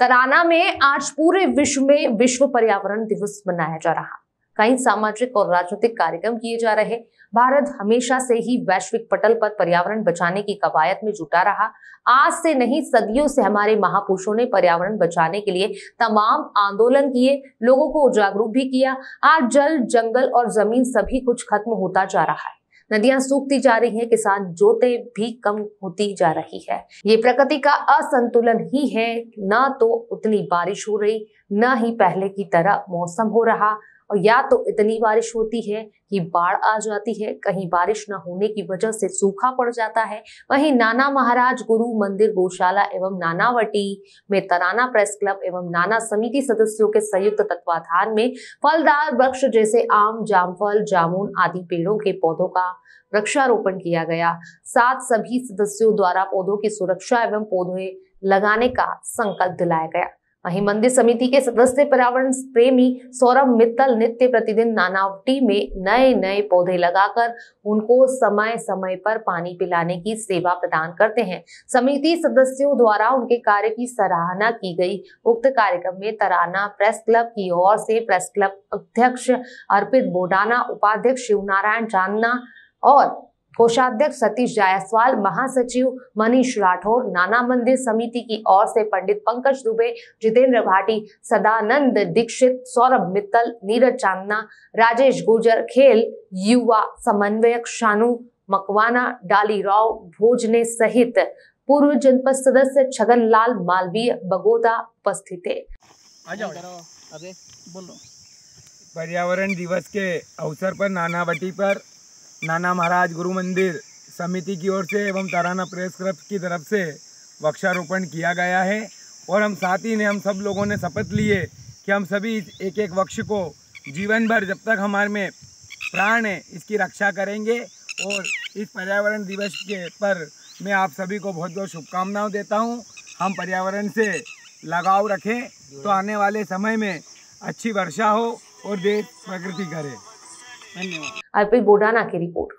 तराना में आज पूरे विश्व में विश्व पर्यावरण दिवस मनाया जा रहा कई सामाजिक और राजनीतिक कार्यक्रम किए जा रहे भारत हमेशा से ही वैश्विक पटल पर पर्यावरण बचाने की कवायद में जुटा रहा आज से नहीं सदियों से हमारे महापुरुषों ने पर्यावरण बचाने के लिए तमाम आंदोलन किए लोगों को जागरूक भी किया आज जल जंगल और जमीन सभी कुछ खत्म होता जा रहा है नदियां सूखती जा रही हैं किसान जोते भी कम होती जा रही है ये प्रकृति का असंतुलन ही है ना तो उतनी बारिश हो रही ना ही पहले की तरह मौसम हो रहा और या तो इतनी बारिश होती है कि बाढ़ आ जाती है कहीं बारिश न होने की वजह से सूखा पड़ जाता है वहीं नाना महाराज गुरु मंदिर गौशाला एवं नानावटी में तराना प्रेस क्लब एवं नाना समिति सदस्यों के संयुक्त तत्वाधान में फलदार वृक्ष जैसे आम जामफल जामुन आदि पेड़ों के पौधों का वृक्षारोपण किया गया साथ सभी सदस्यों द्वारा पौधों की सुरक्षा एवं पौधे लगाने का संकल्प दिलाया गया वहीं मंदिर समिति के सदस्य पर्यावरण प्रेमी सौरभ मित्तल नित्य प्रतिदिन नानावटी में नए नए पौधे लगाकर उनको समय समय पर पानी पिलाने की सेवा प्रदान करते हैं समिति सदस्यों द्वारा उनके कार्य की सराहना की गई उक्त कार्यक्रम में तराना प्रेस क्लब की ओर से प्रेस क्लब अध्यक्ष अर्पित बोडाना उपाध्यक्ष शिव नारायण चांदना और कोषाध्यक्ष सतीश जायसवाल महासचिव मनीष राठौर नाना मंदिर समिति की ओर से पंडित पंकज दुबे जितेंद्र भाटी सदानंद दीक्षित सौरभ मित्तल नीरज चांदना राजेश गुर्जर खेल युवा समन्वयक शानू मकवाना डाली राव भोजने सहित पूर्व जनपद सदस्य छगन लाल मालवीय बगोदा उपस्थित थे पर्यावरण दिवस के अवसर पर नानावटी पर नाना महाराज गुरु मंदिर समिति की ओर से एवं ताराना प्रेस क्लब की तरफ से वृक्षारोपण किया गया है और हम साथ ही ने हम सब लोगों ने शपथ लिए कि हम सभी एक एक वृक्ष को जीवन भर जब तक हमारे में प्राण है इसकी रक्षा करेंगे और इस पर्यावरण दिवस के पर मैं आप सभी को बहुत बहुत शुभकामनाओं देता हूँ हम पर्यावरण से लगाव रखें तो आने वाले समय में अच्छी वर्षा हो और देश प्रकृति करे धन्यवाद अर्पित बोडाना की रिपोर्ट